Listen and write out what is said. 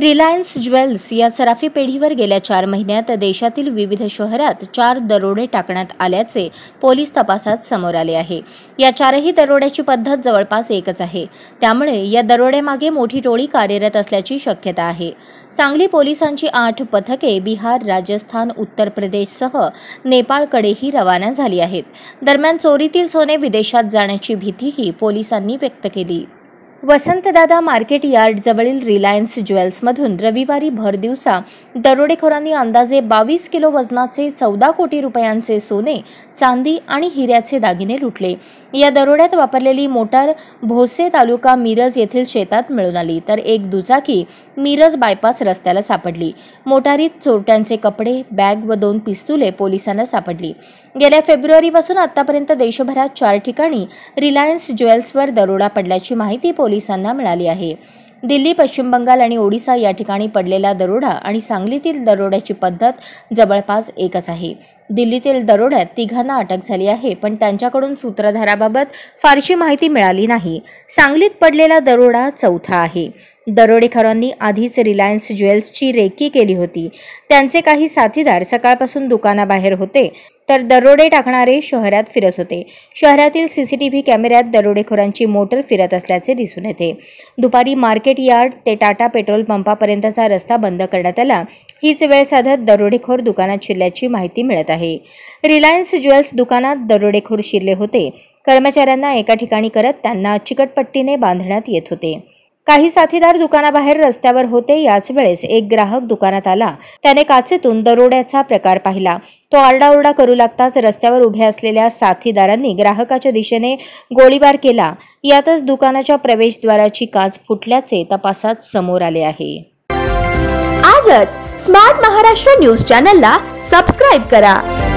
Reliance jewels या सराफी पेढीवर गेल्या चार महिन्यात देशातील विविध शहरात चार दरोडे टाकण्यात आल्याचे पोलीस तपासात समोर आले आहे या चारही दरोड्याची पद्धत जवळपास एकच आहे त्यामुळे या दरोड्यामागे मोठी टोळी कार्यरत असल्याची शक्यता आहे सांगली पोलिसांची आठ पथके बिहार राजस्थान उत्तर प्रदेशसह नेपाळकडेही रवाना झाली आहेत दरम्यान चोरीतील सोने विदेशात जाण्याची भीतीही पोलिसांनी व्यक्त केली वसंतदादा मार्केट यार्डजवळील रिलायन्स ज्वेल्समधून रविवारी भरदिवसा दरोडेखोरांनी अंदाजे बावीस किलो वजनाचे चौदा कोटी रुपयांचे सोने चांदी आणि हिऱ्याचे दागिने लुटले या दरोड्यात वापरलेली मोटार भोसे तालुका मिरज येथील शेतात मिळून आली तर एक दुचाकी मिरज बायपास रस्त्याला सापडली मोटारीत चोरट्यांचे कपडे बॅग व दोन पिस्तुले पोलिसांना सापडली गेल्या फेब्रुवारीपासून आतापर्यंत देशभरात चार ठिकाणी रिलायन्स ज्वेल्सवर दरोडा पडल्याची माहिती पोलिसांना मिळाली आहे दिल्ली पश्चिम बंगाल आणि ओडिसा या ठिकाणी पडलेला दरोडा आणि सांगलीतील दरोड्याची पद्धत जवळपास एकच आहे दिल्लीतील दरोड्यात तिघांना अटक झाली आहे पण त्यांच्याकडून सूत्रधाराबाबत फारशी माहिती मिळाली नाही सांगलीत पडलेला दरोडा चौथा आहे दरोडेखोरांनी आधीच रिलायन्स ज्वेल्सची रेकी केली होती त्यांचे काही साथीदार सकाळपासून दुकानाबाहेर होते तर दरोडे टाकणारे शहरात फिरत होते शहरातील सीसीटीव्ही कॅमेऱ्यात दरोडेखोरांची मोटर फिरत असल्याचे दिसून येते दुपारी मार्केट यार्ड ते टाटा पेट्रोल पंपापर्यंतचा रस्ता बंद करण्यात आला हीच वेळ साधत दरोडेखोर दुकानात शिरल्याची माहिती मिळत आहे रिलायन्स ज्वेल्स दुकानात दरोडेखोर शिरले होते कर्मचाऱ्यांना एका ठिकाणी करत त्यांना चिकटपट्टीने बांधण्यात येत होते काही साथीदार दुकानाबाहेर रस्त्यावर होते याच वेळेस एक ग्राहक दुकानात आला त्याने काचेतून दरोड्याचा प्रकार पाहिला तो आरडाओरडा करू लागताच रस्त्यावर उभ्या असलेल्या साथीदारांनी ग्राहकाच्या दिशेने गोळीबार केला यातच दुकानाच्या प्रवेशद्वाराची काच फुटल्याचे तपासात समोर आले आहे आजच स्मार्ट महाराष्ट्र न्यूज चॅनलला सबस्क्राईब करा